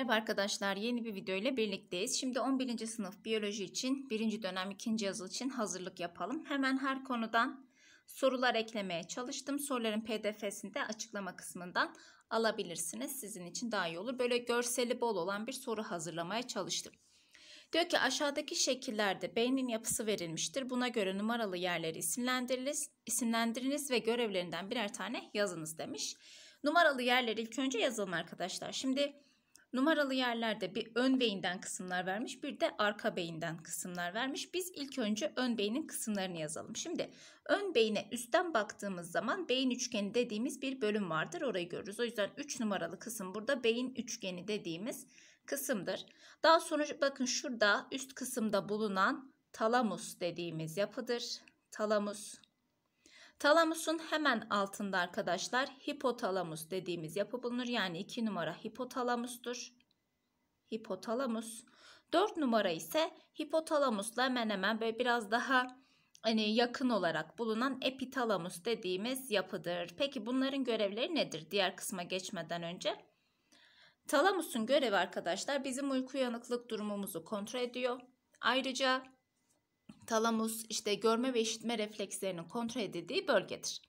Merhaba arkadaşlar yeni bir video ile birlikteyiz. Şimdi 11. sınıf biyoloji için 1. dönem 2. yazılı için hazırlık yapalım. Hemen her konudan sorular eklemeye çalıştım. Soruların PDF'sinde açıklama kısmından alabilirsiniz. Sizin için daha iyi olur. Böyle görseli bol olan bir soru hazırlamaya çalıştım. Diyor ki aşağıdaki şekillerde beynin yapısı verilmiştir. Buna göre numaralı yerleri isimlendiriniz, isimlendiriniz ve görevlerinden birer tane yazınız demiş. Numaralı yerleri ilk önce yazalım arkadaşlar. Şimdi numaralı yerlerde bir ön beyinden kısımlar vermiş bir de arka beyinden kısımlar vermiş. Biz ilk önce ön beynin kısımlarını yazalım. Şimdi ön beyne üstten baktığımız zaman beyin üçgeni dediğimiz bir bölüm vardır orayı görürüz. O yüzden 3 numaralı kısım burada beyin üçgeni dediğimiz kısımdır. Daha sonra bakın şurada üst kısımda bulunan talamus dediğimiz yapıdır. Talamus Talamusun hemen altında arkadaşlar hipotalamus dediğimiz yapı bulunur. Yani 2 numara hipotalamustur. Hipotalamus. 4 numara ise hipotalamusla hemen hemen böyle biraz daha hani yakın olarak bulunan epitalamus dediğimiz yapıdır. Peki bunların görevleri nedir diğer kısma geçmeden önce? Talamusun görevi arkadaşlar bizim uyku uyanıklık durumumuzu kontrol ediyor. Ayrıca Talamus işte görme ve işitme reflekslerinin kontrol edildiği bölgedir.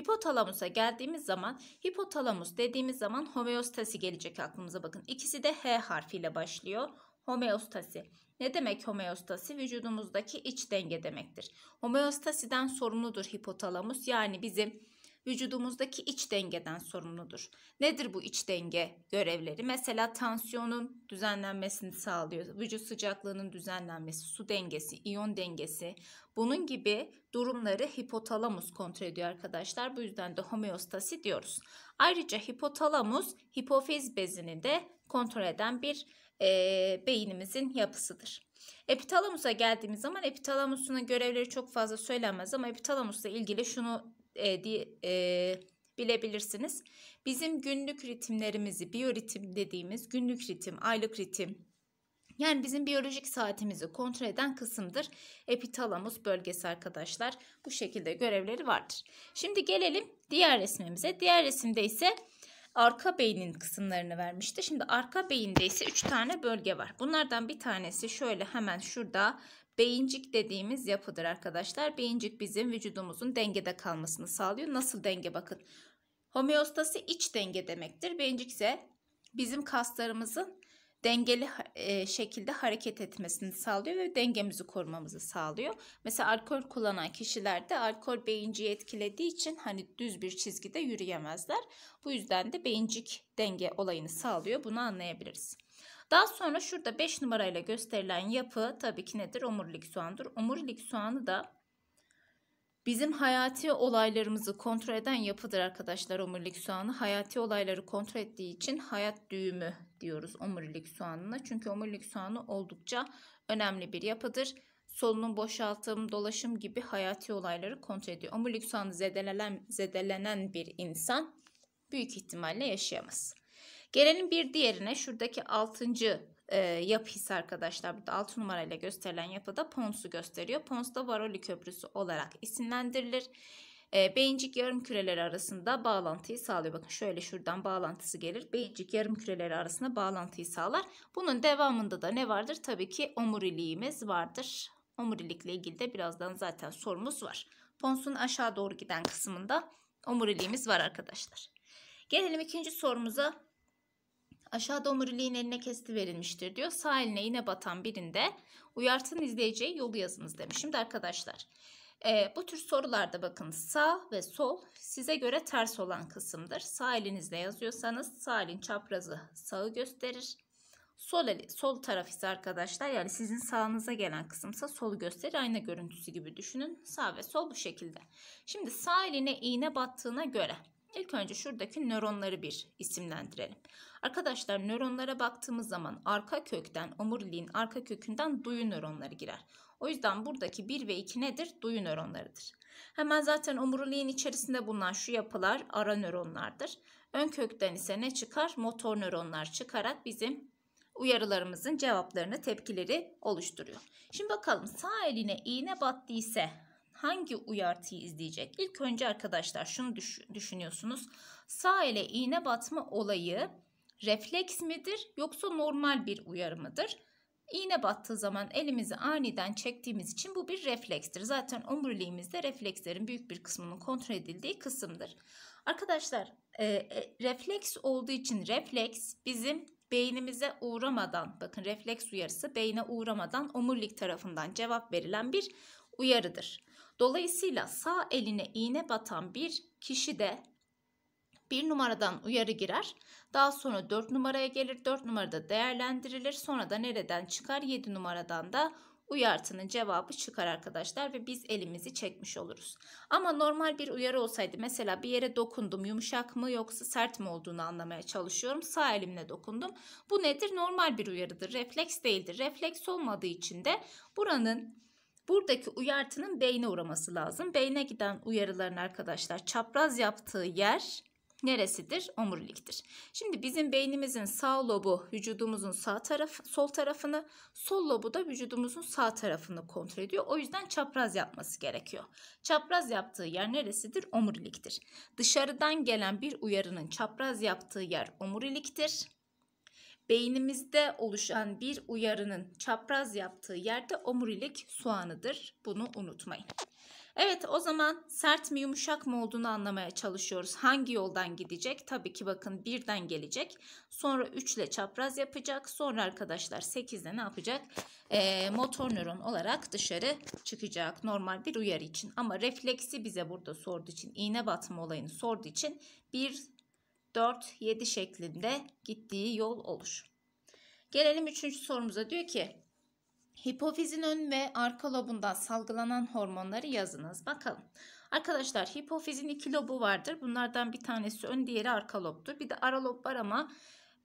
Hipotalamusa geldiğimiz zaman hipotalamus dediğimiz zaman homeostasi gelecek aklımıza bakın. İkisi de H harfiyle başlıyor. Homeostasi. Ne demek homeostasi? Vücudumuzdaki iç denge demektir. Homeostasiden sorumludur hipotalamus. Yani bizim vücudumuzdaki iç dengeden sorumludur. Nedir bu iç denge görevleri? Mesela tansiyonun düzenlenmesini sağlıyor. Vücut sıcaklığının düzenlenmesi, su dengesi, iyon dengesi. Bunun gibi durumları hipotalamus kontrol ediyor arkadaşlar. Bu yüzden de homeostasi diyoruz. Ayrıca hipotalamus hipofiz bezini de kontrol eden bir e, beynimizin yapısıdır. Epitalamus'a geldiğimiz zaman epitalamusun görevleri çok fazla söylenmez ama epitalamusla ilgili şunu e, e, bilebilirsiniz. Bizim günlük ritimlerimizi biyoritim dediğimiz günlük ritim, aylık ritim yani bizim biyolojik saatimizi kontrol eden kısımdır. Epitalamus bölgesi arkadaşlar bu şekilde görevleri vardır. Şimdi gelelim diğer resmimize. Diğer resimde ise arka beynin kısımlarını vermişti. Şimdi arka beyinde ise 3 tane bölge var. Bunlardan bir tanesi şöyle hemen şurada beyincik dediğimiz yapıdır arkadaşlar. Beyincik bizim vücudumuzun dengede kalmasını sağlıyor. Nasıl denge bakın. Homeostasi iç denge demektir. Beyincik ise bizim kaslarımızın dengeli e, şekilde hareket etmesini sağlıyor ve dengemizi korumamızı sağlıyor. Mesela alkol kullanan kişilerde alkol beyinciyi etkilediği için hani düz bir çizgide yürüyemezler. Bu yüzden de beyincik denge olayını sağlıyor. Bunu anlayabiliriz. Daha sonra şurada 5 numarayla gösterilen yapı tabii ki nedir? Omurilik soğandır. Omurilik soğanı da Bizim hayati olaylarımızı kontrol eden yapıdır arkadaşlar omurilik soğanı. Hayati olayları kontrol ettiği için hayat düğümü diyoruz omurilik soğanına. Çünkü omurilik soğanı oldukça önemli bir yapıdır. Solunum, boşaltım, dolaşım gibi hayati olayları kontrol ediyor. Omurilik soğanı zedelenen, zedelenen bir insan büyük ihtimalle yaşayamaz. Gelelim bir diğerine. Şuradaki 6. E, yapı ise arkadaşlar burada 6 numarayla gösterilen yapıda Pons'u gösteriyor. Pons da Varoli Köprüsü olarak isimlendirilir. E, beyincik yarım küreleri arasında bağlantıyı sağlıyor. Bakın şöyle şuradan bağlantısı gelir. Beyincik yarım küreleri arasında bağlantıyı sağlar. Bunun devamında da ne vardır? Tabii ki omuriliğimiz vardır. Omurilikle ilgili de birazdan zaten sorumuz var. Pons'un aşağı doğru giden kısmında omuriliğimiz var arkadaşlar. Gelelim ikinci sorumuza aşağıda omuriliğin eline kesti verilmiştir diyor. Sağ eline iğne batan birinde uyartın izleyiciye yolu yazınız demiş. Şimdi arkadaşlar e, bu tür sorularda bakın sağ ve sol size göre ters olan kısımdır. Sağ elinizle yazıyorsanız sağ elin çaprazı sağı gösterir. Sol, eli, sol taraf ise arkadaşlar yani sizin sağınıza gelen kısımsa solu gösterir. Ayna görüntüsü gibi düşünün. Sağ ve sol bu şekilde. Şimdi sağ eline iğne battığına göre ilk önce şuradaki nöronları bir isimlendirelim. Arkadaşlar nöronlara baktığımız zaman arka kökten omuriliğin arka kökünden duyu nöronları girer. O yüzden buradaki 1 ve 2 nedir? Duyu nöronlarıdır. Hemen zaten omuriliğin içerisinde bulunan şu yapılar ara nöronlardır. Ön kökten ise ne çıkar? Motor nöronlar çıkarak bizim uyarılarımızın cevaplarını, tepkileri oluşturuyor. Şimdi bakalım sağ eline iğne battıysa hangi uyartıyı izleyecek? İlk önce arkadaşlar şunu düşünüyorsunuz. Sağ ele iğne batma olayı refleks midir yoksa normal bir uyarı mıdır? İğne battığı zaman elimizi aniden çektiğimiz için bu bir reflekstir. Zaten omuriliğimizde reflekslerin büyük bir kısmının kontrol edildiği kısımdır. Arkadaşlar e, e, refleks olduğu için refleks bizim beynimize uğramadan bakın refleks uyarısı beyne uğramadan omurilik tarafından cevap verilen bir uyarıdır. Dolayısıyla sağ eline iğne batan bir kişi de bir numaradan uyarı girer. Daha sonra 4 numaraya gelir. 4 numarada değerlendirilir. Sonra da nereden çıkar? 7 numaradan da uyartının cevabı çıkar arkadaşlar ve biz elimizi çekmiş oluruz. Ama normal bir uyarı olsaydı mesela bir yere dokundum yumuşak mı yoksa sert mi olduğunu anlamaya çalışıyorum. Sağ elimle dokundum. Bu nedir? Normal bir uyarıdır. Refleks değildir. Refleks olmadığı için de buranın buradaki uyartının beyne uğraması lazım. Beyne giden uyarıların arkadaşlar çapraz yaptığı yer neresidir? Omuriliktir. Şimdi bizim beynimizin sağ lobu vücudumuzun sağ tarafı, sol tarafını, sol lobu da vücudumuzun sağ tarafını kontrol ediyor. O yüzden çapraz yapması gerekiyor. Çapraz yaptığı yer neresidir? Omuriliktir. Dışarıdan gelen bir uyarının çapraz yaptığı yer omuriliktir. Beynimizde oluşan bir uyarının çapraz yaptığı yerde omurilik soğanıdır. Bunu unutmayın. Evet o zaman sert mi yumuşak mı olduğunu anlamaya çalışıyoruz. Hangi yoldan gidecek? Tabii ki bakın birden gelecek. Sonra 3 ile çapraz yapacak. Sonra arkadaşlar 8 ne yapacak? Ee, motor nöron olarak dışarı çıkacak. Normal bir uyarı için. Ama refleksi bize burada sorduğu için iğne batma olayını sorduğu için 1, 4, 7 şeklinde gittiği yol olur. Gelelim 3. sorumuza. Diyor ki Hipofizin ön ve arka lobundan salgılanan hormonları yazınız. Bakalım. Arkadaşlar hipofizin iki lobu vardır. Bunlardan bir tanesi ön diğeri arka lobdur. Bir de ara lob var ama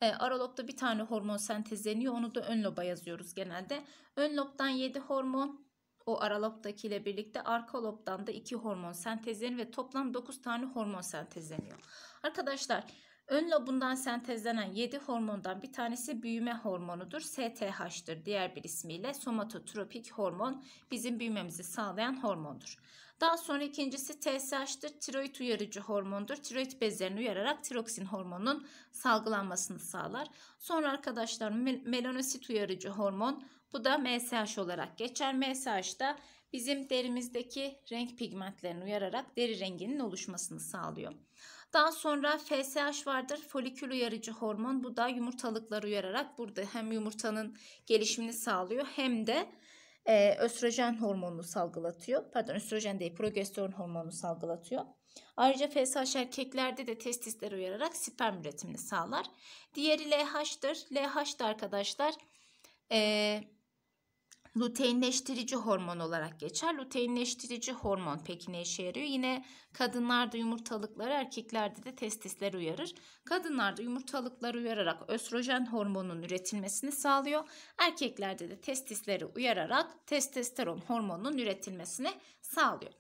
e, ara lobda bir tane hormon sentezleniyor. Onu da ön loba yazıyoruz genelde. Ön lobdan 7 hormon o ara lobdaki ile birlikte arka lobdan da 2 hormon sentezleniyor ve toplam 9 tane hormon sentezleniyor. Arkadaşlar Ön lobundan sentezlenen 7 hormondan bir tanesi büyüme hormonudur. STH'tır diğer bir ismiyle somatotropik hormon bizim büyümemizi sağlayan hormondur. Daha sonra ikincisi TSH'tır tiroid uyarıcı hormondur. Tiroid bezlerini uyararak tiroksin hormonunun salgılanmasını sağlar. Sonra arkadaşlar melanosit uyarıcı hormon bu da MSH olarak geçer. MSH da bizim derimizdeki renk pigmentlerini uyararak deri renginin oluşmasını sağlıyor. Daha sonra FSH vardır. Folikül uyarıcı hormon. Bu da yumurtalıkları uyararak burada hem yumurtanın gelişimini sağlıyor hem de e, östrojen hormonunu salgılatıyor. Pardon östrojen değil progesteron hormonunu salgılatıyor. Ayrıca FSH erkeklerde de testisleri uyararak sperm üretimini sağlar. Diğeri LH'dır. LH arkadaşlar e, luteinleştirici hormon olarak geçer. Luteinleştirici hormon peki ne işe yarıyor? Yine kadınlarda yumurtalıkları, erkeklerde de testisleri uyarır. Kadınlarda yumurtalıkları uyararak östrojen hormonunun üretilmesini sağlıyor. Erkeklerde de testisleri uyararak testosteron hormonunun üretilmesini sağlıyor.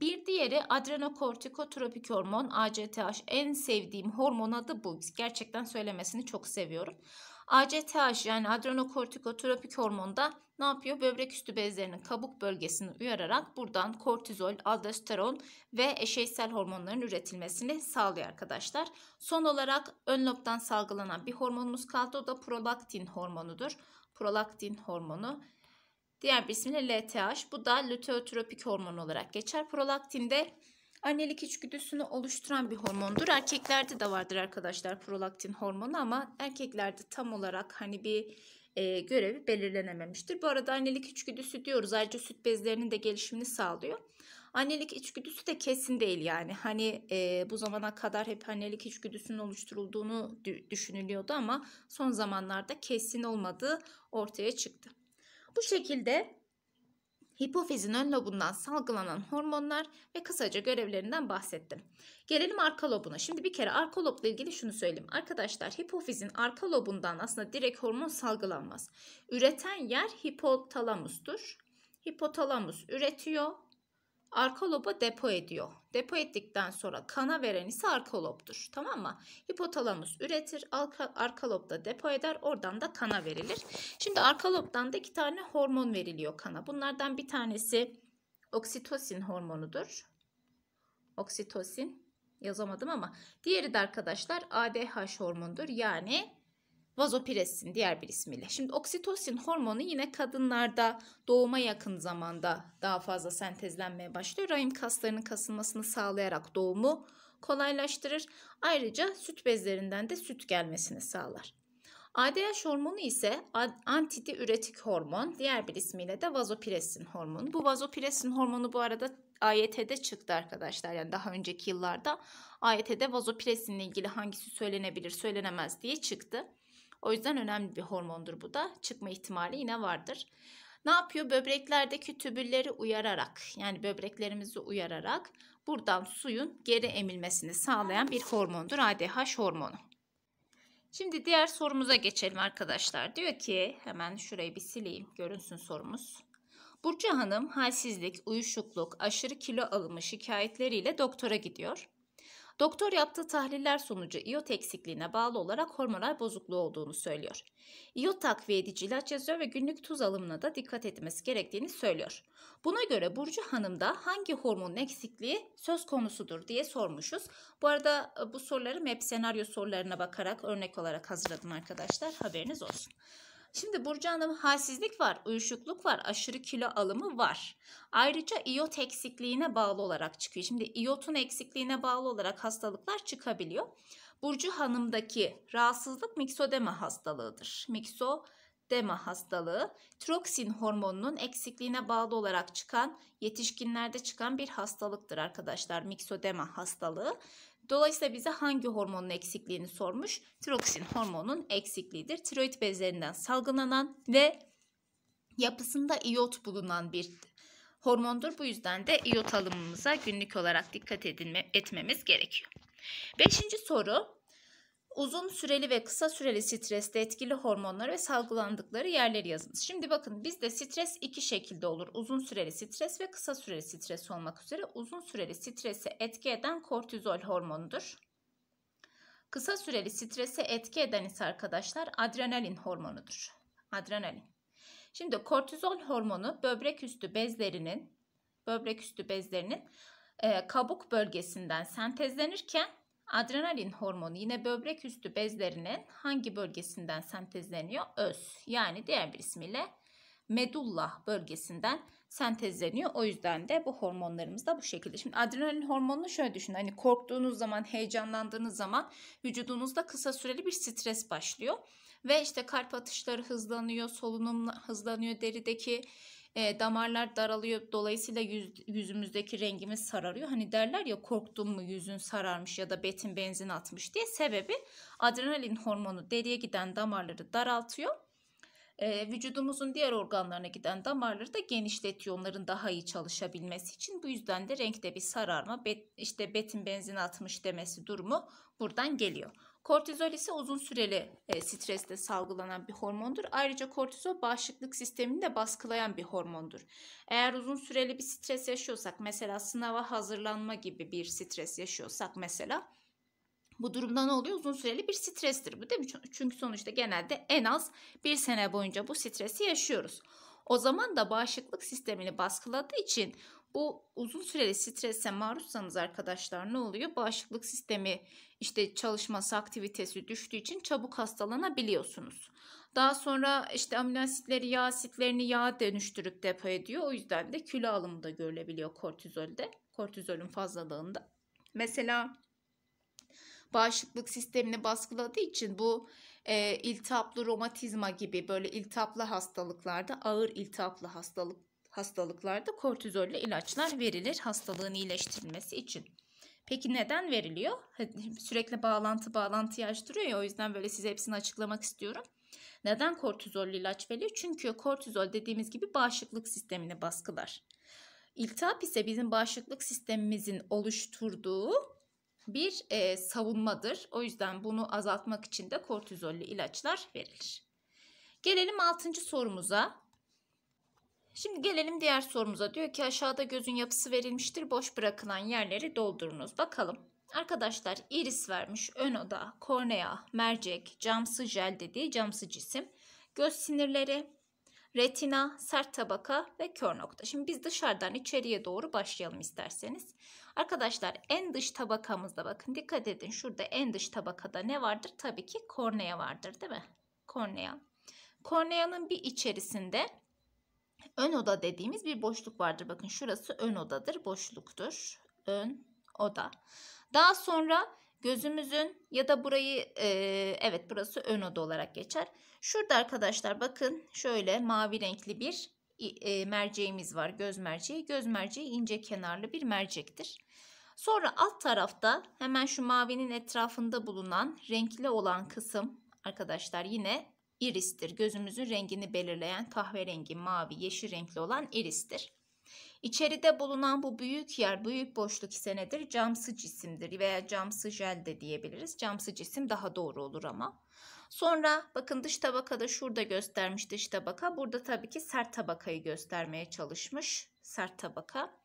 Bir diğeri adrenokortikotropik hormon ACTH en sevdiğim hormon adı bu. Gerçekten söylemesini çok seviyorum. ACTH yani adrenokortikotropik hormonda ne yapıyor? Böbrek üstü bezlerinin kabuk bölgesini uyararak buradan kortizol, aldosteron ve eşeysel hormonların üretilmesini sağlıyor arkadaşlar. Son olarak ön lobdan salgılanan bir hormonumuz kaldı. O da prolaktin hormonudur. Prolaktin hormonu. Diğer bir ismiyle LTH. Bu da luteotropik hormon olarak geçer. Prolaktin de Annelik içgüdüsünü oluşturan bir hormondur. Erkeklerde de vardır arkadaşlar prolaktin hormonu ama erkeklerde tam olarak hani bir e, görevi belirlenememiştir. Bu arada annelik içgüdüsü diyoruz. Ayrıca süt bezlerinin de gelişimini sağlıyor. Annelik içgüdüsü de kesin değil yani. Hani e, bu zamana kadar hep annelik içgüdüsünün oluşturulduğunu düşünülüyordu ama son zamanlarda kesin olmadığı ortaya çıktı. Bu şekilde hipofizin ön lobundan salgılanan hormonlar ve kısaca görevlerinden bahsettim. Gelelim arka lobuna. Şimdi bir kere arka lobla ilgili şunu söyleyeyim. Arkadaşlar hipofizin arka lobundan aslında direkt hormon salgılanmaz. Üreten yer hipotalamustur. Hipotalamus üretiyor, arka loba depo ediyor. Depo ettikten sonra kana veren ise arka lobdur. Tamam mı? Hipotalamus üretir, arka, arka lobda depo eder, oradan da kana verilir. Şimdi arka lobdan da iki tane hormon veriliyor kana. Bunlardan bir tanesi oksitosin hormonudur. Oksitosin yazamadım ama diğeri de arkadaşlar ADH hormonudur. Yani vazopressin diğer bir ismiyle. Şimdi oksitosin hormonu yine kadınlarda doğuma yakın zamanda daha fazla sentezlenmeye başlıyor. Rahim kaslarının kasılmasını sağlayarak doğumu kolaylaştırır. Ayrıca süt bezlerinden de süt gelmesini sağlar. ADH hormonu ise antidi üretik hormon, diğer bir ismiyle de vazopressin hormonu. Bu vazopressin hormonu bu arada AYT'de çıktı arkadaşlar. Yani daha önceki yıllarda AYT'de vazopressinle ilgili hangisi söylenebilir, söylenemez diye çıktı. O yüzden önemli bir hormondur bu da. Çıkma ihtimali yine vardır. Ne yapıyor? Böbreklerdeki tübülleri uyararak yani böbreklerimizi uyararak buradan suyun geri emilmesini sağlayan bir hormondur ADH hormonu. Şimdi diğer sorumuza geçelim arkadaşlar. Diyor ki hemen şurayı bir sileyim görünsün sorumuz. Burcu Hanım halsizlik, uyuşukluk, aşırı kilo alımı şikayetleriyle doktora gidiyor. Doktor yaptığı tahliller sonucu iot eksikliğine bağlı olarak hormonal bozukluğu olduğunu söylüyor. İyot takviye edici ilaç yazıyor ve günlük tuz alımına da dikkat etmesi gerektiğini söylüyor. Buna göre Burcu Hanım'da hangi hormonun eksikliği söz konusudur diye sormuşuz. Bu arada e, bu soruları hep senaryo sorularına bakarak örnek olarak hazırladım arkadaşlar. Haberiniz olsun. Şimdi Burcu Hanım halsizlik var, uyuşukluk var, aşırı kilo alımı var. Ayrıca iot eksikliğine bağlı olarak çıkıyor. Şimdi iotun eksikliğine bağlı olarak hastalıklar çıkabiliyor. Burcu Hanım'daki rahatsızlık miksodema hastalığıdır. Mikso dema hastalığı tiroksin hormonunun eksikliğine bağlı olarak çıkan yetişkinlerde çıkan bir hastalıktır arkadaşlar miksodema hastalığı Dolayısıyla bize hangi hormonun eksikliğini sormuş? Tiroksin hormonunun eksikliğidir. Tiroid bezlerinden salgılanan ve yapısında iot bulunan bir hormondur. Bu yüzden de iot alımımıza günlük olarak dikkat edinme, etmemiz gerekiyor. Beşinci soru uzun süreli ve kısa süreli streste etkili hormonları ve salgılandıkları yerleri yazınız. Şimdi bakın bizde stres iki şekilde olur. Uzun süreli stres ve kısa süreli stres olmak üzere uzun süreli strese etki eden kortizol hormonudur. Kısa süreli strese etki eden ise arkadaşlar adrenalin hormonudur. Adrenalin. Şimdi kortizol hormonu böbrek üstü bezlerinin böbrek üstü bezlerinin e, kabuk bölgesinden sentezlenirken Adrenalin hormonu yine böbrek üstü bezlerinin hangi bölgesinden sentezleniyor? Öz yani diğer bir ismiyle medulla bölgesinden sentezleniyor. O yüzden de bu hormonlarımız da bu şekilde. Şimdi adrenalin hormonunu şöyle düşünün. Hani korktuğunuz zaman, heyecanlandığınız zaman vücudunuzda kısa süreli bir stres başlıyor. Ve işte kalp atışları hızlanıyor, solunum hızlanıyor, derideki e, damarlar daralıyor. Dolayısıyla yüz, yüzümüzdeki rengimiz sararıyor. Hani derler ya korktun mu yüzün sararmış ya da betin benzin atmış diye. Sebebi adrenalin hormonu deriye giden damarları daraltıyor. E, vücudumuzun diğer organlarına giden damarları da genişletiyor onların daha iyi çalışabilmesi için. Bu yüzden de renkte bir sararma, bet, işte betin benzin atmış demesi durumu buradan geliyor. Kortizol ise uzun süreli e, streste salgılanan bir hormondur. Ayrıca kortizol bağışıklık sistemini de baskılayan bir hormondur. Eğer uzun süreli bir stres yaşıyorsak mesela sınava hazırlanma gibi bir stres yaşıyorsak mesela bu durumda ne oluyor? Uzun süreli bir strestir bu değil mi? Çünkü sonuçta genelde en az bir sene boyunca bu stresi yaşıyoruz. O zaman da bağışıklık sistemini baskıladığı için bu uzun süreli strese maruzsanız arkadaşlar ne oluyor? Bağışıklık sistemi işte çalışması aktivitesi düştüğü için çabuk hastalanabiliyorsunuz. Daha sonra işte amino asitleri yağ asitlerini yağ dönüştürüp depo ediyor. O yüzden de kilo alımı da görülebiliyor kortizolde. Kortizolün fazlalığında. Mesela bağışıklık sistemini baskıladığı için bu e, iltihaplı romatizma gibi böyle iltihaplı hastalıklarda ağır iltihaplı hastalık hastalıklarda kortizollü ilaçlar verilir hastalığın iyileştirilmesi için. Peki neden veriliyor? Hani sürekli bağlantı bağlantı açtırıyor ya o yüzden böyle size hepsini açıklamak istiyorum. Neden kortizollü ilaç veriliyor? Çünkü kortizol dediğimiz gibi bağışıklık sistemini baskılar. İltihap ise bizim bağışıklık sistemimizin oluşturduğu bir e, savunmadır. O yüzden bunu azaltmak için de kortizollü ilaçlar verilir. Gelelim 6. sorumuza. Şimdi gelelim diğer sorumuza. Diyor ki aşağıda gözün yapısı verilmiştir. Boş bırakılan yerleri doldurunuz. Bakalım. Arkadaşlar iris vermiş, ön oda, kornea, mercek, camsı jel dediği camsı cisim, göz sinirleri, retina, sert tabaka ve kör nokta. Şimdi biz dışarıdan içeriye doğru başlayalım isterseniz. Arkadaşlar en dış tabakamızda bakın dikkat edin şurada en dış tabakada ne vardır? Tabii ki kornea vardır değil mi? Kornea. Korneanın bir içerisinde Ön oda dediğimiz bir boşluk vardır. Bakın şurası ön odadır, boşluktur. Ön oda. Daha sonra gözümüzün ya da burayı e, evet burası ön oda olarak geçer. Şurada arkadaşlar bakın şöyle mavi renkli bir e, merceğimiz var. Göz merceği. Göz merceği ince kenarlı bir mercektir. Sonra alt tarafta hemen şu mavinin etrafında bulunan renkli olan kısım arkadaşlar yine iristir. Gözümüzün rengini belirleyen kahverengi, mavi, yeşil renkli olan iristir. İçeride bulunan bu büyük yer, büyük boşluk ise nedir? Camsı cisimdir veya camsı jel de diyebiliriz. Camsı cisim daha doğru olur ama. Sonra bakın dış tabakada şurada göstermiş dış tabaka. Burada tabii ki sert tabakayı göstermeye çalışmış. Sert tabaka.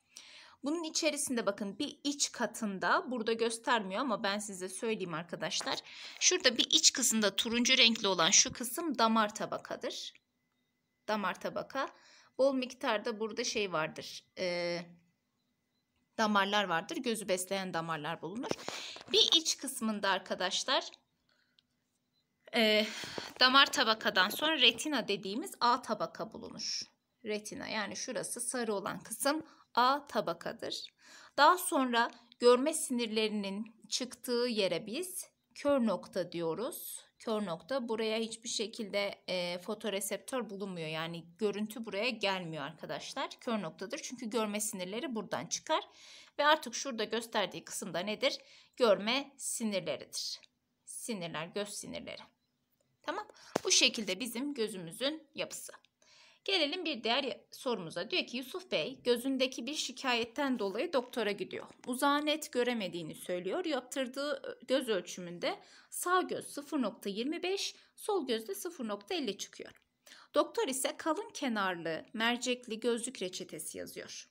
Bunun içerisinde bakın bir iç katında burada göstermiyor ama ben size söyleyeyim arkadaşlar. Şurada bir iç kısımda turuncu renkli olan şu kısım damar tabakadır. Damar tabaka. Bol miktarda burada şey vardır. Ee, damarlar vardır. Gözü besleyen damarlar bulunur. Bir iç kısmında arkadaşlar e, damar tabakadan sonra retina dediğimiz A tabaka bulunur. Retina yani şurası sarı olan kısım A tabakadır. Daha sonra görme sinirlerinin çıktığı yere biz kör nokta diyoruz. Kör nokta buraya hiçbir şekilde e, fotoreseptör bulunmuyor. Yani görüntü buraya gelmiyor arkadaşlar. Kör noktadır çünkü görme sinirleri buradan çıkar. Ve artık şurada gösterdiği kısımda nedir? Görme sinirleridir. Sinirler, göz sinirleri. Tamam. Bu şekilde bizim gözümüzün yapısı. Gelelim bir diğer sorumuza. Diyor ki Yusuf Bey gözündeki bir şikayetten dolayı doktora gidiyor. Uzağı net göremediğini söylüyor. Yaptırdığı göz ölçümünde sağ göz 0.25, sol gözde 0.50 çıkıyor. Doktor ise kalın kenarlı mercekli gözlük reçetesi yazıyor.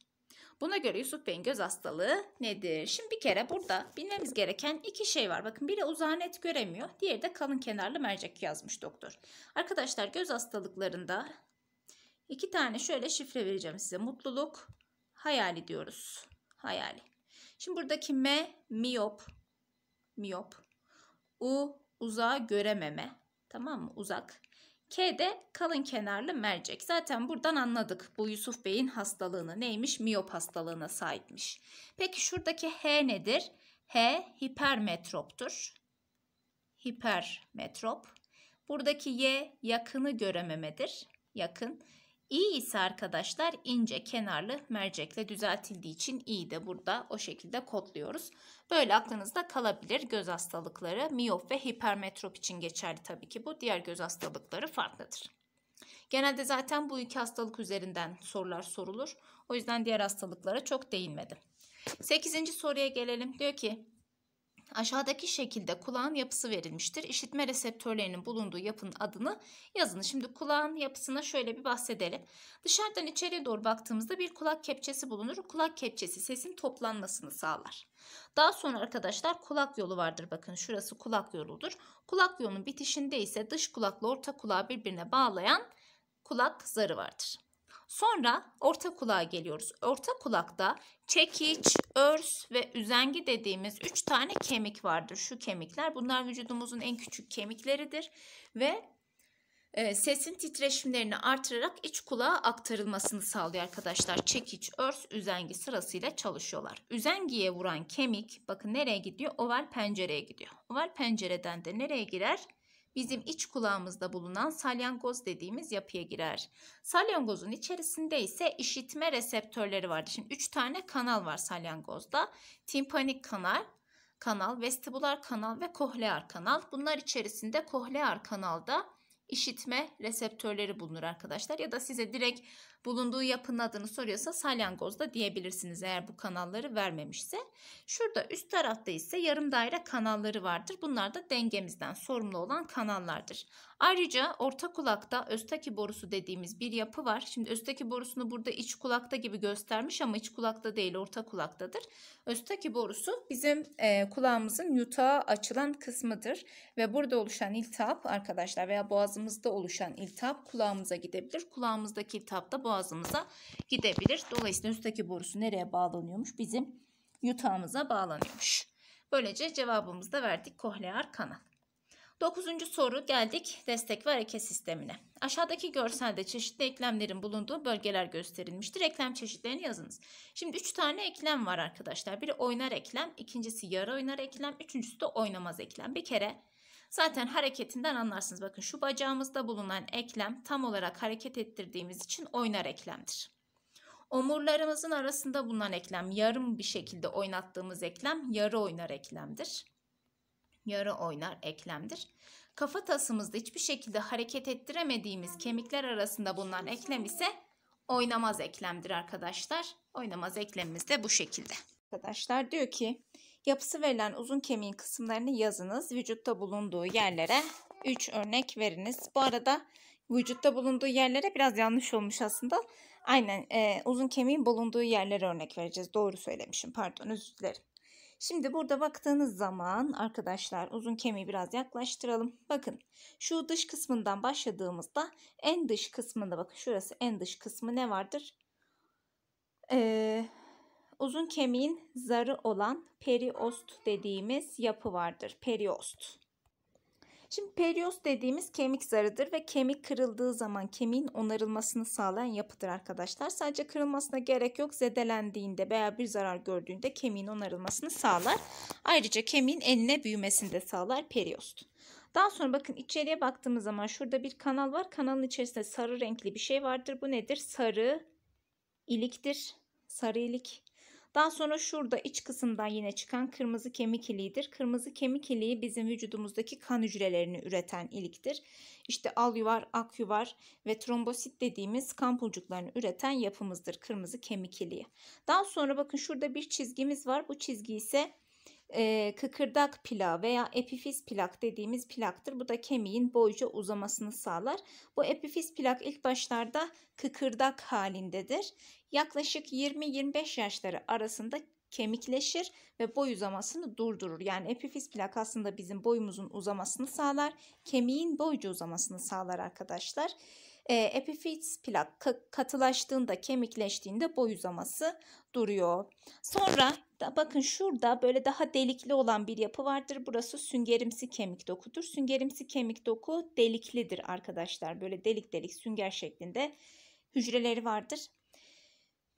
Buna göre Yusuf Bey'in göz hastalığı nedir? Şimdi bir kere burada bilmemiz gereken iki şey var. Bakın biri uzağı net göremiyor. Diğeri de kalın kenarlı mercek yazmış doktor. Arkadaşlar göz hastalıklarında İki tane şöyle şifre vereceğim size. Mutluluk hayali diyoruz. Hayali. Şimdi buradaki M miyop. Miyop. U uzağa görememe. Tamam mı? Uzak. K de kalın kenarlı mercek. Zaten buradan anladık bu Yusuf Bey'in hastalığını neymiş? Miyop hastalığına sahipmiş. Peki şuradaki H nedir? H hipermetroptur. Hipermetrop. Buradaki Y yakını görememedir. Yakın. İyi ise arkadaşlar ince kenarlı mercekle düzeltildiği için iyi de burada o şekilde kodluyoruz. Böyle aklınızda kalabilir göz hastalıkları miyof ve hipermetrop için geçerli tabii ki bu. Diğer göz hastalıkları farklıdır. Genelde zaten bu iki hastalık üzerinden sorular sorulur. O yüzden diğer hastalıklara çok değinmedim. Sekizinci soruya gelelim. Diyor ki aşağıdaki şekilde kulağın yapısı verilmiştir. İşitme reseptörlerinin bulunduğu yapının adını yazın. Şimdi kulağın yapısına şöyle bir bahsedelim. Dışarıdan içeriye doğru baktığımızda bir kulak kepçesi bulunur. Kulak kepçesi sesin toplanmasını sağlar. Daha sonra arkadaşlar kulak yolu vardır. Bakın şurası kulak yoludur. Kulak yolunun bitişinde ise dış kulakla orta kulağı birbirine bağlayan kulak zarı vardır. Sonra orta kulağa geliyoruz. Orta kulakta çekiç, örs ve üzengi dediğimiz 3 tane kemik vardır. Şu kemikler bunlar vücudumuzun en küçük kemikleridir ve e, sesin titreşimlerini artırarak iç kulağa aktarılmasını sağlıyor arkadaşlar. Çekiç, örs, üzengi sırasıyla çalışıyorlar. Üzengiye vuran kemik bakın nereye gidiyor? Oval pencereye gidiyor. Oval pencereden de nereye girer? bizim iç kulağımızda bulunan salyangoz dediğimiz yapıya girer. Salyangozun içerisinde ise işitme reseptörleri vardır. Şimdi 3 tane kanal var salyangozda. Timpanik kanal, kanal, vestibular kanal ve kohlear kanal. Bunlar içerisinde kohlear kanalda işitme reseptörleri bulunur arkadaşlar. Ya da size direkt bulunduğu yapının adını soruyorsa salyangoz da diyebilirsiniz eğer bu kanalları vermemişse. Şurada üst tarafta ise yarım daire kanalları vardır. Bunlar da dengemizden sorumlu olan kanallardır. Ayrıca orta kulakta östaki borusu dediğimiz bir yapı var. Şimdi östaki borusunu burada iç kulakta gibi göstermiş ama iç kulakta değil orta kulaktadır. Östaki borusu bizim e, kulağımızın yutağa açılan kısmıdır. Ve burada oluşan iltihap arkadaşlar veya boğazımızda oluşan iltihap kulağımıza gidebilir. Kulağımızdaki iltihap da boğazımıza boğazımıza gidebilir. Dolayısıyla üstteki borusu nereye bağlanıyormuş? Bizim yutağımıza bağlanıyormuş. Böylece cevabımızı da verdik kohlear kanal. Dokuzuncu soru geldik destek ve hareket sistemine. Aşağıdaki görselde çeşitli eklemlerin bulunduğu bölgeler gösterilmiştir. Eklem çeşitlerini yazınız. Şimdi üç tane eklem var arkadaşlar. Biri oynar eklem, ikincisi yarı oynar eklem, üçüncüsü de oynamaz eklem. Bir kere Zaten hareketinden anlarsınız. Bakın şu bacağımızda bulunan eklem tam olarak hareket ettirdiğimiz için oynar eklemdir. Omurlarımızın arasında bulunan eklem yarım bir şekilde oynattığımız eklem yarı oynar eklemdir. Yarı oynar eklemdir. Kafatasımızda hiçbir şekilde hareket ettiremediğimiz kemikler arasında bulunan eklem ise oynamaz eklemdir arkadaşlar. Oynamaz eklemimiz de bu şekilde. Arkadaşlar diyor ki Yapısı verilen uzun kemiğin kısımlarını yazınız. Vücutta bulunduğu yerlere 3 örnek veriniz. Bu arada vücutta bulunduğu yerlere biraz yanlış olmuş aslında. Aynen e, uzun kemiğin bulunduğu yerlere örnek vereceğiz. Doğru söylemişim pardon özür dilerim. Şimdi burada baktığınız zaman arkadaşlar uzun kemiği biraz yaklaştıralım. Bakın şu dış kısmından başladığımızda en dış kısmında bakın şurası en dış kısmı ne vardır? Ee, uzun kemiğin zarı olan periost dediğimiz yapı vardır. Periost. Şimdi periost dediğimiz kemik zarıdır ve kemik kırıldığı zaman kemiğin onarılmasını sağlayan yapıdır arkadaşlar. Sadece kırılmasına gerek yok. Zedelendiğinde veya bir zarar gördüğünde kemiğin onarılmasını sağlar. Ayrıca kemiğin enine büyümesini de sağlar periost. Daha sonra bakın içeriye baktığımız zaman şurada bir kanal var. Kanalın içerisinde sarı renkli bir şey vardır. Bu nedir? Sarı iliktir. Sarı ilik. Daha sonra şurada iç kısımdan yine çıkan kırmızı kemik iliğidir. Kırmızı kemik iliği bizim vücudumuzdaki kan hücrelerini üreten iliktir. İşte al yuvar, ak yuvar ve trombosit dediğimiz kan pulcuklarını üreten yapımızdır kırmızı kemik iliği. Daha sonra bakın şurada bir çizgimiz var. Bu çizgi ise e, kıkırdak plağı veya epifiz plak dediğimiz plaktır. Bu da kemiğin boyca uzamasını sağlar. Bu epifiz plak ilk başlarda kıkırdak halindedir. Yaklaşık 20-25 yaşları arasında kemikleşir ve boy uzamasını durdurur. Yani epifiz plak aslında bizim boyumuzun uzamasını sağlar. Kemiğin boyca uzamasını sağlar arkadaşlar. E, epifiz plak katılaştığında, kemikleştiğinde boy uzaması duruyor. Sonra da bakın şurada böyle daha delikli olan bir yapı vardır. Burası süngerimsi kemik dokudur. Süngerimsi kemik doku deliklidir arkadaşlar. Böyle delik delik sünger şeklinde hücreleri vardır.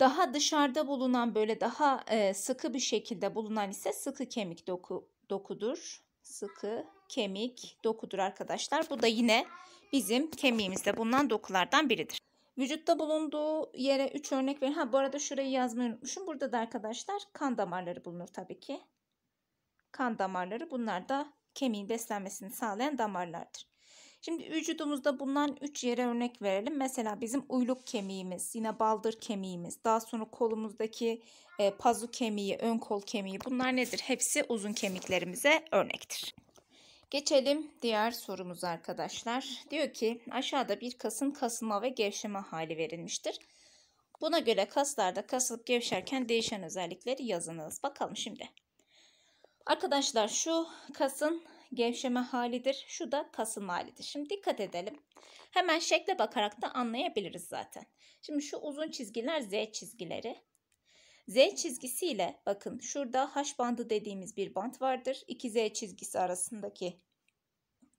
Daha dışarıda bulunan böyle daha e, sıkı bir şekilde bulunan ise sıkı kemik doku dokudur. Sıkı kemik dokudur arkadaşlar. Bu da yine bizim kemiğimizde bulunan dokulardan biridir. Vücutta bulunduğu yere 3 örnek verin. Ha bu arada şurayı yazmayı unutmuşum. Burada da arkadaşlar kan damarları bulunur tabii ki. Kan damarları bunlar da kemiğin beslenmesini sağlayan damarlardır. Şimdi vücudumuzda bulunan 3 yere örnek verelim. Mesela bizim uyluk kemiğimiz, yine baldır kemiğimiz, daha sonra kolumuzdaki e, pazu kemiği, ön kol kemiği bunlar nedir? Hepsi uzun kemiklerimize örnektir. Geçelim diğer sorumuz arkadaşlar. Diyor ki aşağıda bir kasın kasılma ve gevşeme hali verilmiştir. Buna göre kaslarda kasılıp gevşerken değişen özellikleri yazınız. Bakalım şimdi. Arkadaşlar şu kasın gevşeme halidir. Şu da kasılma halidir. Şimdi dikkat edelim. Hemen şekle bakarak da anlayabiliriz zaten. Şimdi şu uzun çizgiler Z çizgileri. Z çizgisiyle bakın şurada H bandı dediğimiz bir bant vardır. 2 Z çizgisi arasındaki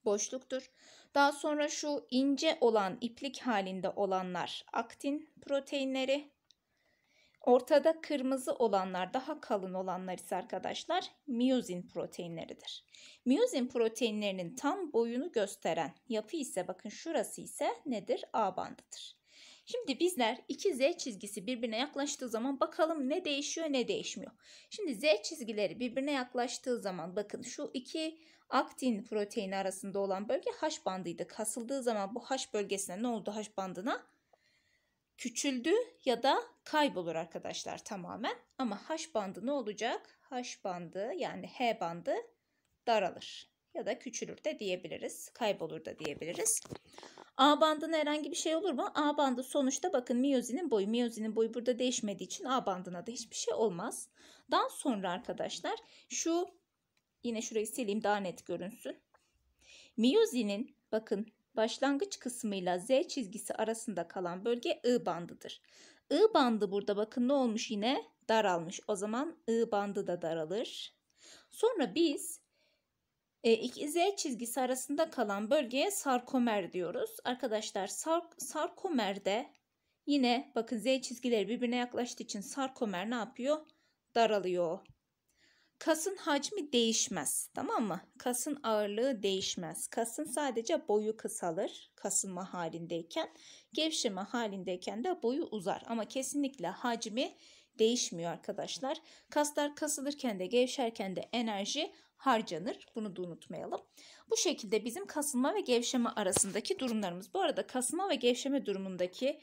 boşluktur. Daha sonra şu ince olan iplik halinde olanlar aktin proteinleri. Ortada kırmızı olanlar daha kalın olanlar ise arkadaşlar miyozin proteinleridir. Miyozin proteinlerinin tam boyunu gösteren yapı ise bakın şurası ise nedir? A bandıdır. Şimdi bizler iki Z çizgisi birbirine yaklaştığı zaman bakalım ne değişiyor ne değişmiyor. Şimdi Z çizgileri birbirine yaklaştığı zaman bakın şu iki aktin proteini arasında olan bölge H bandıydı. Kasıldığı zaman bu H bölgesine ne oldu H bandına? Küçüldü ya da kaybolur arkadaşlar tamamen. Ama H bandı ne olacak? H bandı yani H bandı daralır ya da küçülür de diyebiliriz. Kaybolur da diyebiliriz. A bandına herhangi bir şey olur mu? A bandı sonuçta bakın miyozinin boyu. Miyozinin boyu burada değişmediği için A bandına da hiçbir şey olmaz. Daha sonra arkadaşlar şu yine şurayı sileyim daha net görünsün. Miyozinin bakın başlangıç kısmıyla Z çizgisi arasında kalan bölge I bandıdır. I bandı burada bakın ne olmuş yine daralmış. O zaman I bandı da daralır. Sonra biz e, iki Z çizgisi arasında kalan bölgeye sarkomer diyoruz. Arkadaşlar sar, sarkomerde yine bakın Z çizgileri birbirine yaklaştığı için sarkomer ne yapıyor? Daralıyor. Kasın hacmi değişmez tamam mı? Kasın ağırlığı değişmez. Kasın sadece boyu kısalır kasılma halindeyken. Gevşeme halindeyken de boyu uzar ama kesinlikle hacmi değişmiyor arkadaşlar. Kaslar kasılırken de gevşerken de enerji harcanır. Bunu da unutmayalım. Bu şekilde bizim kasılma ve gevşeme arasındaki durumlarımız. Bu arada kasılma ve gevşeme durumundaki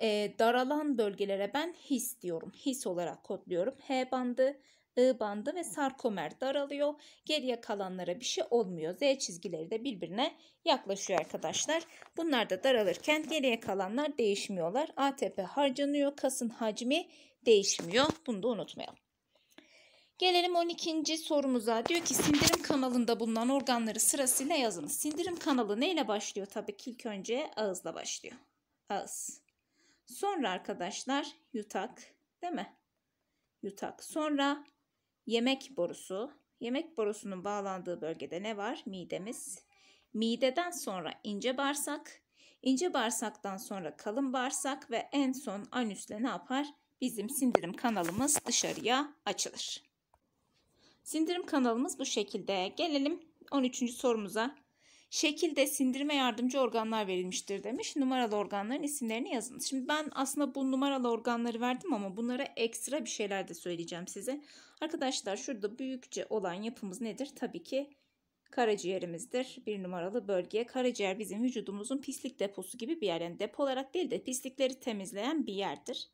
e, daralan bölgelere ben his diyorum. His olarak kodluyorum. H bandı, I bandı ve sarkomer daralıyor. Geriye kalanlara bir şey olmuyor. Z çizgileri de birbirine yaklaşıyor arkadaşlar. Bunlar da daralırken geriye kalanlar değişmiyorlar. ATP harcanıyor. Kasın hacmi değişmiyor. Bunu da unutmayalım. Gelelim 12. sorumuza. Diyor ki sindirim kanalında bulunan organları sırasıyla yazınız. Sindirim kanalı neyle başlıyor? Tabii ki ilk önce ağızla başlıyor. Ağız. Sonra arkadaşlar yutak değil mi? Yutak. Sonra yemek borusu. Yemek borusunun bağlandığı bölgede ne var? Midemiz. Mideden sonra ince bağırsak. Ince bağırsaktan sonra kalın bağırsak ve en son anüsle ne yapar? Bizim sindirim kanalımız dışarıya açılır. Sindirim kanalımız bu şekilde. Gelelim 13. sorumuza. Şekilde sindirime yardımcı organlar verilmiştir demiş. Numaralı organların isimlerini yazınız. Şimdi ben aslında bu numaralı organları verdim ama bunlara ekstra bir şeyler de söyleyeceğim size. Arkadaşlar şurada büyükçe olan yapımız nedir? Tabii ki karaciğerimizdir. Bir numaralı bölge. Karaciğer bizim vücudumuzun pislik deposu gibi bir yer. Yani depo olarak değil de pislikleri temizleyen bir yerdir.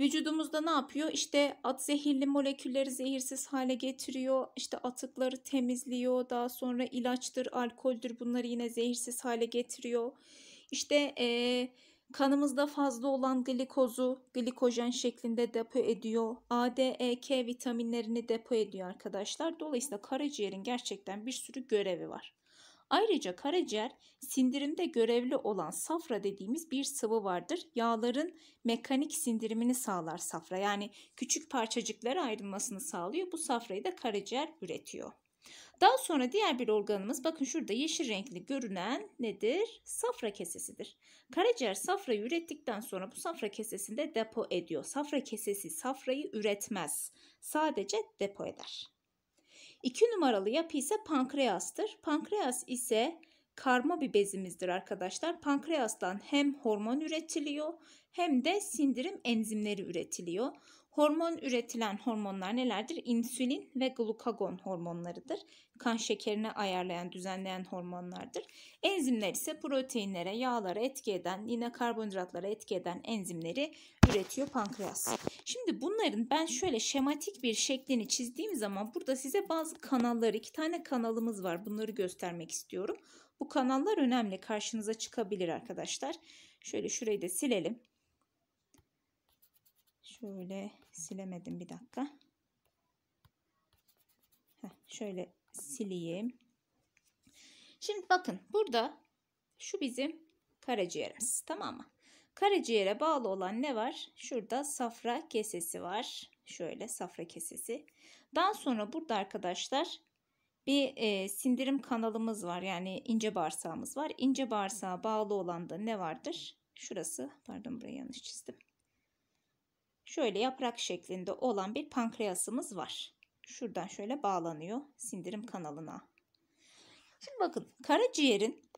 Vücudumuzda ne yapıyor? İşte at zehirli molekülleri zehirsiz hale getiriyor. İşte atıkları temizliyor. Daha sonra ilaçtır, alkoldür bunları yine zehirsiz hale getiriyor. İşte e, kanımızda fazla olan glikozu glikojen şeklinde depo ediyor. A, D, E, K vitaminlerini depo ediyor arkadaşlar. Dolayısıyla karaciğerin gerçekten bir sürü görevi var. Ayrıca karaciğer sindirimde görevli olan safra dediğimiz bir sıvı vardır. Yağların mekanik sindirimini sağlar safra. Yani küçük parçacıklara ayrılmasını sağlıyor. Bu safrayı da karaciğer üretiyor. Daha sonra diğer bir organımız bakın şurada yeşil renkli görünen nedir? Safra kesesidir. Karaciğer safrayı ürettikten sonra bu safra kesesinde depo ediyor. Safra kesesi safrayı üretmez. Sadece depo eder. İki numaralı yapı ise pankreastır. Pankreas ise karma bir bezimizdir arkadaşlar. Pankreastan hem hormon üretiliyor hem de sindirim enzimleri üretiliyor. Hormon üretilen hormonlar nelerdir? İnsülin ve glukagon hormonlarıdır. Kan şekerini ayarlayan, düzenleyen hormonlardır. Enzimler ise proteinlere, yağlara etki eden, yine karbonhidratlara etki eden enzimleri üretiyor pankreas. Şimdi bunların ben şöyle şematik bir şeklini çizdiğim zaman burada size bazı kanalları, iki tane kanalımız var. Bunları göstermek istiyorum. Bu kanallar önemli. Karşınıza çıkabilir arkadaşlar. Şöyle şurayı da silelim. Şöyle silemedim bir dakika. Heh, şöyle sileyim. Şimdi bakın burada şu bizim karaciğerimiz tamam mı? Karaciğere bağlı olan ne var? Şurada safra kesesi var. Şöyle safra kesesi. Daha sonra burada arkadaşlar bir e, sindirim kanalımız var. Yani ince bağırsağımız var. İnce bağırsağa bağlı olan da ne vardır? Şurası, pardon burayı yanlış çizdim. Şöyle yaprak şeklinde olan bir pankreasımız var. Şuradan şöyle bağlanıyor sindirim kanalına. Şimdi bakın karaciğerin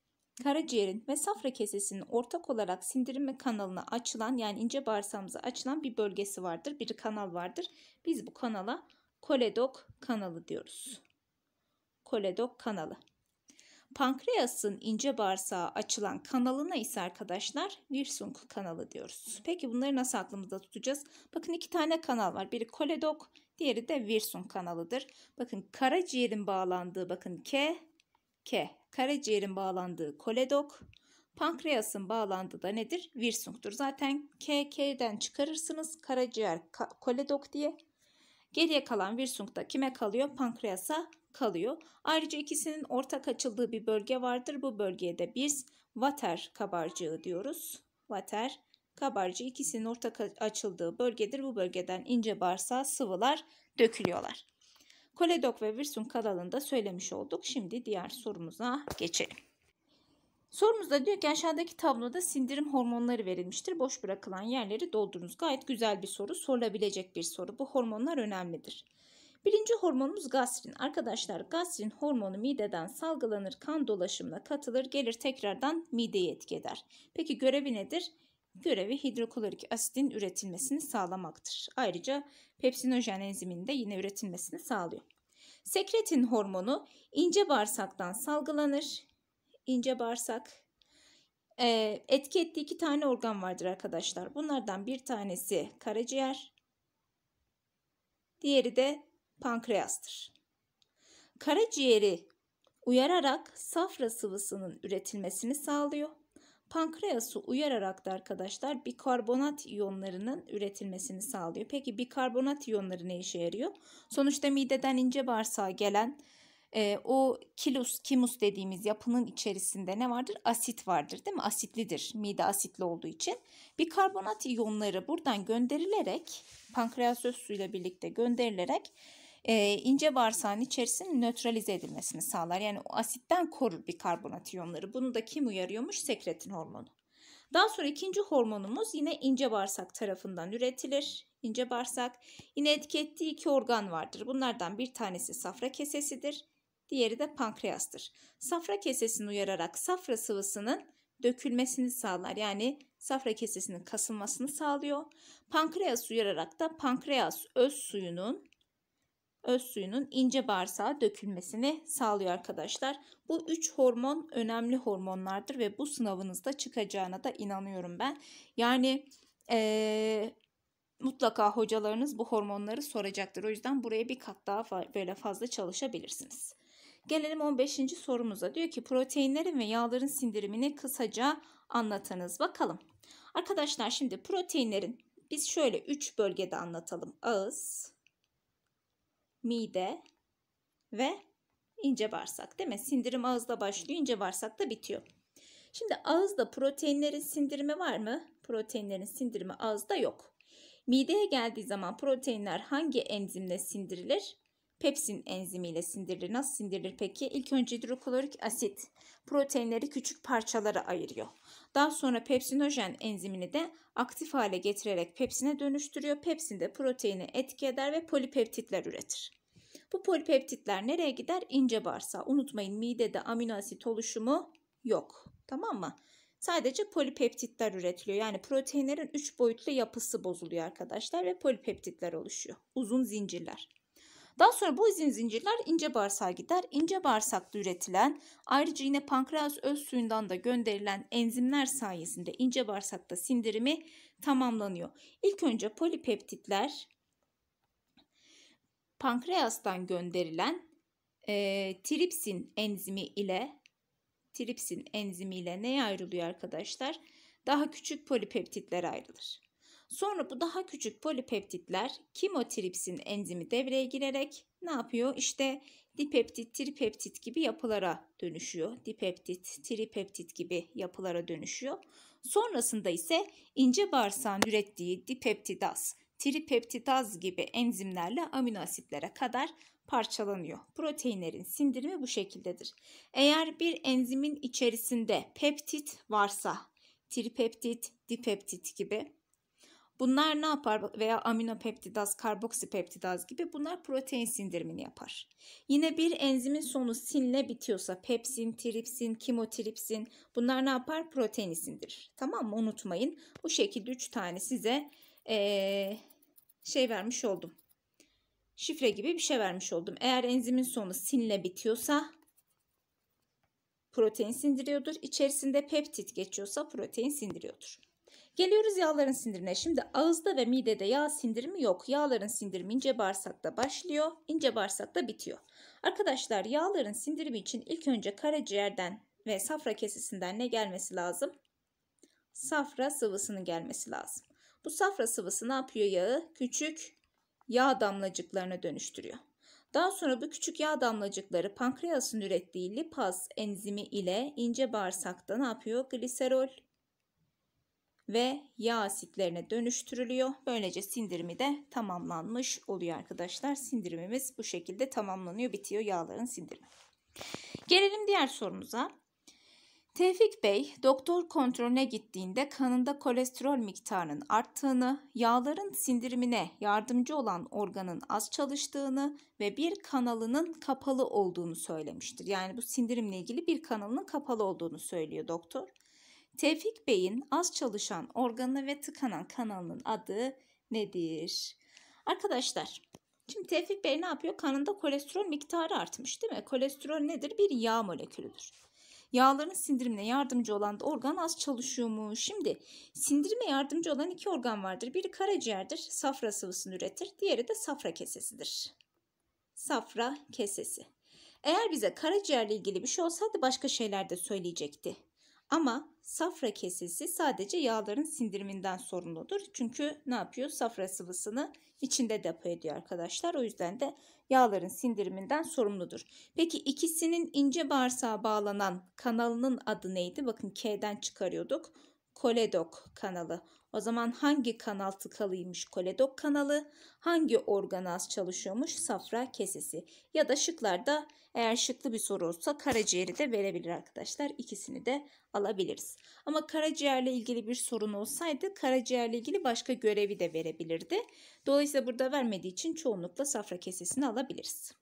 karaciğerin ve safra kesesinin ortak olarak sindirim kanalına açılan yani ince bağırsağımıza açılan bir bölgesi vardır. Bir kanal vardır. Biz bu kanala koledok kanalı diyoruz. Koledok kanalı. Pankreasın ince bağırsağa açılan kanalına ise arkadaşlar Wirsung kanalı diyoruz. Peki bunları nasıl aklımızda tutacağız? Bakın iki tane kanal var. Biri koledok, diğeri de Wirsung kanalıdır. Bakın karaciğerin bağlandığı bakın K, K karaciğerin bağlandığı koledok, pankreasın bağlandığı da nedir? Virsung'dur. Zaten KK'den çıkarırsınız karaciğer koledok diye. Geriye kalan virsungda kime kalıyor? Pankreasa kalıyor. Ayrıca ikisinin ortak açıldığı bir bölge vardır. Bu bölgeye de biz vater kabarcığı diyoruz. Vater kabarcığı ikisinin ortak açıldığı bölgedir. Bu bölgeden ince bağırsağa sıvılar dökülüyorlar. Koledok ve Virsun kanalında söylemiş olduk. Şimdi diğer sorumuza geçelim. Sorumuzda diyor ki aşağıdaki tabloda sindirim hormonları verilmiştir. Boş bırakılan yerleri doldurunuz. Gayet güzel bir soru, sorulabilecek bir soru. Bu hormonlar önemlidir. Birinci hormonumuz gastrin. Arkadaşlar gastrin hormonu mideden salgılanır, kan dolaşımına katılır, gelir tekrardan mideye etki eder. Peki görevi nedir? görevi hidroklorik asidin üretilmesini sağlamaktır. Ayrıca pepsinojen enzimin de yine üretilmesini sağlıyor. Sekretin hormonu ince bağırsaktan salgılanır. İnce bağırsak e, etki ettiği iki tane organ vardır arkadaşlar. Bunlardan bir tanesi karaciğer, diğeri de pankreastır. Karaciğeri uyararak safra sıvısının üretilmesini sağlıyor. Pankreası uyararak da arkadaşlar bikarbonat iyonlarının üretilmesini sağlıyor. Peki bikarbonat iyonları ne işe yarıyor? Sonuçta mideden ince bağırsağa gelen e, o kilus, kimus dediğimiz yapının içerisinde ne vardır? Asit vardır değil mi? Asitlidir. Mide asitli olduğu için. Bikarbonat iyonları buradan gönderilerek pankreas öz suyla birlikte gönderilerek e, ince bağırsağın içerisinde nötralize edilmesini sağlar. Yani o asitten korur bir karbonat iyonları. Bunu da kim uyarıyormuş? Sekretin hormonu. Daha sonra ikinci hormonumuz yine ince bağırsak tarafından üretilir. İnce bağırsak yine etki ettiği iki organ vardır. Bunlardan bir tanesi safra kesesidir. Diğeri de pankreastır. Safra kesesini uyararak safra sıvısının dökülmesini sağlar. Yani safra kesesinin kasılmasını sağlıyor. Pankreas uyararak da pankreas öz suyunun öz suyunun ince bağırsağa dökülmesini sağlıyor arkadaşlar. Bu üç hormon önemli hormonlardır ve bu sınavınızda çıkacağına da inanıyorum ben. Yani ee, mutlaka hocalarınız bu hormonları soracaktır. O yüzden buraya bir kat daha böyle fazla çalışabilirsiniz. Gelelim 15. sorumuza. Diyor ki proteinlerin ve yağların sindirimini kısaca anlatınız bakalım. Arkadaşlar şimdi proteinlerin biz şöyle 3 bölgede anlatalım. Ağız, mide ve ince bağırsak değil mi? Sindirim ağızla başlıyor, ince bağırsakta bitiyor. Şimdi ağızda proteinlerin sindirimi var mı? Proteinlerin sindirimi ağızda yok. Mideye geldiği zaman proteinler hangi enzimle sindirilir? Pepsin enzimiyle sindirilir. Nasıl sindirilir peki? İlk önce hidroklorik asit proteinleri küçük parçalara ayırıyor. Daha sonra pepsinojen enzimini de aktif hale getirerek pepsine dönüştürüyor. Pepsin de proteini etki eder ve polipeptitler üretir. Bu polipeptitler nereye gider? İnce bağırsağa. Unutmayın midede amino asit oluşumu yok. Tamam mı? Sadece polipeptitler üretiliyor. Yani proteinlerin 3 boyutlu yapısı bozuluyor arkadaşlar ve polipeptitler oluşuyor. Uzun zincirler. Daha sonra bu izin zincirler ince bağırsağa gider. İnce bağırsakta üretilen ayrıca yine pankreas öz suyundan da gönderilen enzimler sayesinde ince bağırsakta sindirimi tamamlanıyor. İlk önce polipeptitler pankreastan gönderilen e, tripsin enzimi ile tripsin enzimi ile neye ayrılıyor arkadaşlar? Daha küçük polipeptitler ayrılır. Sonra bu daha küçük polipeptitler kimotripsin enzimi devreye girerek ne yapıyor? İşte dipeptit, tripeptit gibi yapılara dönüşüyor. Dipeptit, tripeptit gibi yapılara dönüşüyor. Sonrasında ise ince bağırsağın ürettiği dipeptidaz, tripeptidaz gibi enzimlerle amino asitlere kadar parçalanıyor. Proteinlerin sindirimi bu şekildedir. Eğer bir enzimin içerisinde peptit varsa, tripeptit, dipeptit gibi Bunlar ne yapar veya aminopeptidaz, karboksipeptidaz gibi bunlar protein sindirimini yapar. Yine bir enzimin sonu sinle bitiyorsa pepsin, tripsin, kimotripsin bunlar ne yapar? Proteini sindirir. Tamam mı? Unutmayın. Bu şekilde 3 tane size ee, şey vermiş oldum. Şifre gibi bir şey vermiş oldum. Eğer enzimin sonu sinle bitiyorsa protein sindiriyordur. İçerisinde peptit geçiyorsa protein sindiriyordur. Geliyoruz yağların sindirine. Şimdi ağızda ve midede yağ sindirimi yok. Yağların sindirimi ince bağırsakta başlıyor, ince bağırsakta bitiyor. Arkadaşlar yağların sindirimi için ilk önce karaciğerden ve safra kesisinden ne gelmesi lazım? Safra sıvısının gelmesi lazım. Bu safra sıvısı ne yapıyor yağı? Küçük yağ damlacıklarına dönüştürüyor. Daha sonra bu küçük yağ damlacıkları pankreasın ürettiği lipaz enzimi ile ince bağırsakta ne yapıyor? Gliserol ve yağ asitlerine dönüştürülüyor. Böylece sindirimi de tamamlanmış oluyor arkadaşlar. Sindirimimiz bu şekilde tamamlanıyor, bitiyor yağların sindirimi. Gelelim diğer sorumuza. Tevfik Bey doktor kontrolüne gittiğinde kanında kolesterol miktarının arttığını, yağların sindirimine yardımcı olan organın az çalıştığını ve bir kanalının kapalı olduğunu söylemiştir. Yani bu sindirimle ilgili bir kanalının kapalı olduğunu söylüyor doktor. Tevfik Bey'in az çalışan organı ve tıkanan kanalının adı nedir? Arkadaşlar şimdi Tevfik Bey ne yapıyor? Kanında kolesterol miktarı artmış değil mi? Kolesterol nedir? Bir yağ molekülüdür. Yağların sindirimine yardımcı olan da organ az çalışıyormuş. Şimdi sindirime yardımcı olan iki organ vardır. Biri karaciğerdir, safra sıvısını üretir. Diğeri de safra kesesidir. Safra kesesi. Eğer bize karaciğerle ilgili bir şey olsaydı başka şeyler de söyleyecekti. Ama safra kesesi sadece yağların sindiriminden sorumludur. Çünkü ne yapıyor? Safra sıvısını içinde depo ediyor arkadaşlar. O yüzden de yağların sindiriminden sorumludur. Peki ikisinin ince bağırsağa bağlanan kanalının adı neydi? Bakın K'den çıkarıyorduk. Koledok kanalı. O zaman hangi kanal tıkalıymış koledok kanalı, hangi organ az çalışıyormuş safra kesesi ya da şıklarda eğer şıklı bir soru olsa karaciğeri de verebilir arkadaşlar. İkisini de alabiliriz. Ama karaciğerle ilgili bir sorun olsaydı karaciğerle ilgili başka görevi de verebilirdi. Dolayısıyla burada vermediği için çoğunlukla safra kesesini alabiliriz.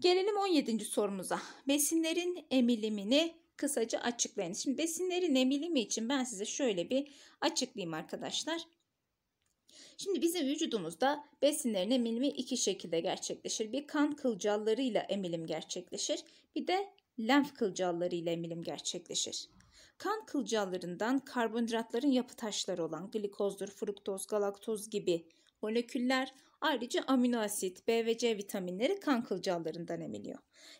Gelelim 17. sorumuza. Besinlerin emilimini kısaca açıklayın. Şimdi besinleri nemilimi için ben size şöyle bir açıklayayım arkadaşlar. Şimdi bizim vücudumuzda besinlerin emilimi iki şekilde gerçekleşir. Bir kan kılcallarıyla emilim gerçekleşir. Bir de lenf kılcallarıyla emilim gerçekleşir. Kan kılcallarından karbonhidratların yapı taşları olan glikozdur, fruktoz, galaktoz gibi moleküller Ayrıca amino asit, B ve C vitaminleri kan kılcallarından emiliyor.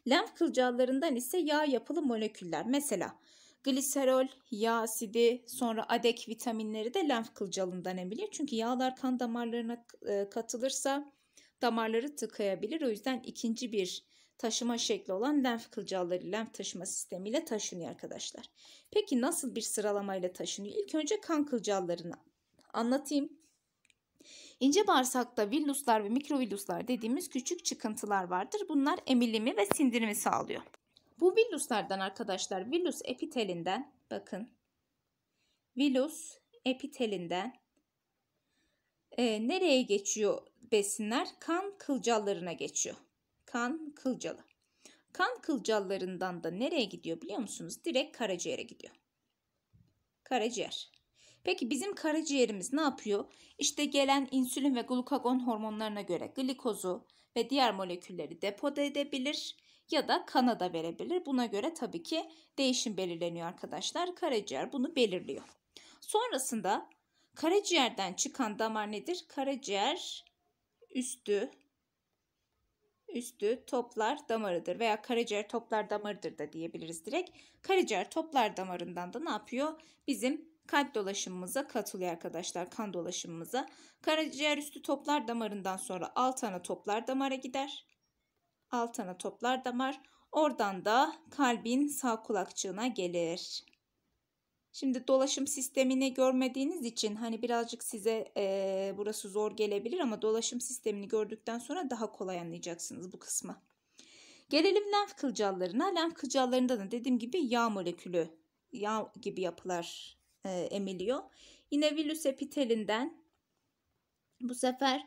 Lenf kılcallarından ise yağ yapılı moleküller. Mesela gliserol, yağ asidi, sonra adek vitaminleri de lenf kılcalından emiliyor. Çünkü yağlar kan damarlarına e, katılırsa damarları tıkayabilir. O yüzden ikinci bir taşıma şekli olan lenf kılcalları lenf taşıma sistemiyle taşınıyor arkadaşlar. Peki nasıl bir sıralamayla taşınıyor? İlk önce kan kılcallarına anlatayım. İnce bağırsakta villuslar ve mikrovilluslar dediğimiz küçük çıkıntılar vardır. Bunlar emilimi ve sindirimi sağlıyor. Bu villuslardan arkadaşlar villus epitelinden bakın. Villus epitelinden e, nereye geçiyor besinler? Kan kılcallarına geçiyor. Kan kılcalı. Kan kılcallarından da nereye gidiyor biliyor musunuz? Direkt karaciğere gidiyor. Karaciğer. Peki bizim karaciğerimiz ne yapıyor? İşte gelen insülin ve glukagon hormonlarına göre glikozu ve diğer molekülleri depoda edebilir ya da kana da verebilir. Buna göre tabii ki değişim belirleniyor arkadaşlar. Karaciğer bunu belirliyor. Sonrasında karaciğerden çıkan damar nedir? Karaciğer üstü üstü toplar damarıdır veya karaciğer toplar damarıdır da diyebiliriz direkt. Karaciğer toplar damarından da ne yapıyor? Bizim kalp dolaşımımıza katılıyor arkadaşlar kan dolaşımımıza. Karaciğer üstü toplar damarından sonra alt ana toplar damara gider. Alt ana toplar damar oradan da kalbin sağ kulakçığına gelir. Şimdi dolaşım sistemini görmediğiniz için hani birazcık size e, burası zor gelebilir ama dolaşım sistemini gördükten sonra daha kolay anlayacaksınız bu kısmı. Gelelim lenf kılcallarına. Lenf kılcallarında da dediğim gibi yağ molekülü, yağ gibi yapılar e, emiliyor. Yine virüs epitelinden bu sefer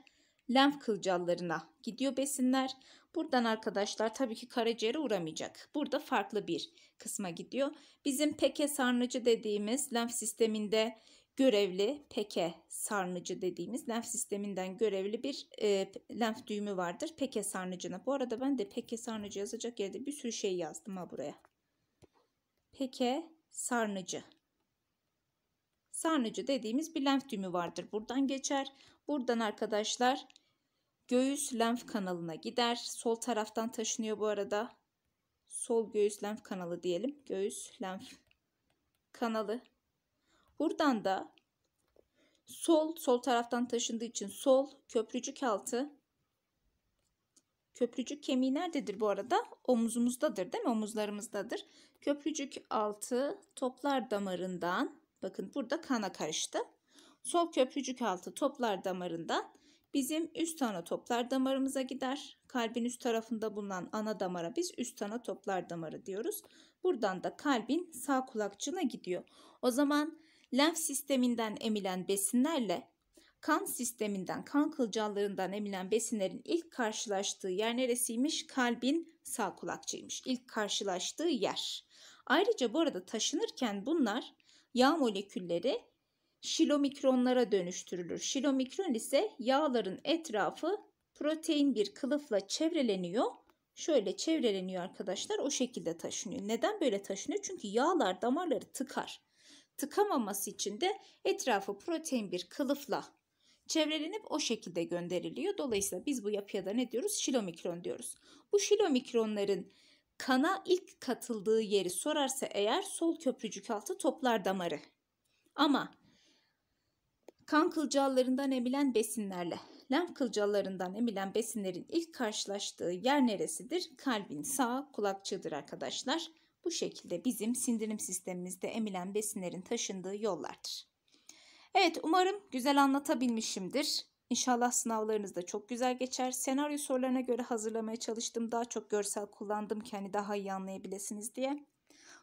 lenf kılcallarına gidiyor besinler. Buradan arkadaşlar tabii ki karaciğere uğramayacak. Burada farklı bir kısma gidiyor. Bizim peke sarnıcı dediğimiz lenf sisteminde görevli peke sarnıcı dediğimiz lenf sisteminden görevli bir e, lenf düğümü vardır. Peke sarnıcına. Bu arada ben de peke sarnıcı yazacak yerde bir sürü şey yazdım ha buraya. Peke sarnıcı sarnıcı dediğimiz bir lenf düğümü vardır. Buradan geçer. Buradan arkadaşlar göğüs lenf kanalına gider. Sol taraftan taşınıyor bu arada. Sol göğüs lenf kanalı diyelim. Göğüs lenf kanalı. Buradan da sol sol taraftan taşındığı için sol köprücük altı Köprücük kemiği nerededir bu arada? Omuzumuzdadır değil mi? Omuzlarımızdadır. Köprücük altı toplar damarından Bakın burada kana karıştı. Sol köprücük altı toplar damarından bizim üst ana toplar damarımıza gider. Kalbin üst tarafında bulunan ana damara biz üst ana toplar damarı diyoruz. Buradan da kalbin sağ kulakçığına gidiyor. O zaman lenf sisteminden emilen besinlerle kan sisteminden, kan kılcallarından emilen besinlerin ilk karşılaştığı yer neresiymiş? Kalbin sağ kulakçıymış. İlk karşılaştığı yer. Ayrıca bu arada taşınırken bunlar yağ molekülleri şilomikronlara dönüştürülür. Şilomikron ise yağların etrafı protein bir kılıfla çevreleniyor. Şöyle çevreleniyor arkadaşlar o şekilde taşınıyor. Neden böyle taşınıyor? Çünkü yağlar damarları tıkar. Tıkamaması için de etrafı protein bir kılıfla çevrelenip o şekilde gönderiliyor. Dolayısıyla biz bu yapıya da ne diyoruz? Şilomikron diyoruz. Bu şilomikronların Kana ilk katıldığı yeri sorarsa eğer sol köprücük altı toplar damarı. Ama kan kılcallarından emilen besinlerle lenf kılcallarından emilen besinlerin ilk karşılaştığı yer neresidir? Kalbin sağ kulakçığıdır arkadaşlar. Bu şekilde bizim sindirim sistemimizde emilen besinlerin taşındığı yollardır. Evet umarım güzel anlatabilmişimdir. İnşallah sınavlarınız da çok güzel geçer. Senaryo sorularına göre hazırlamaya çalıştım. Daha çok görsel kullandım ki hani daha iyi anlayabilirsiniz diye.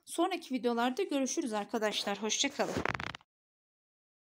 Sonraki videolarda görüşürüz arkadaşlar. Hoşçakalın.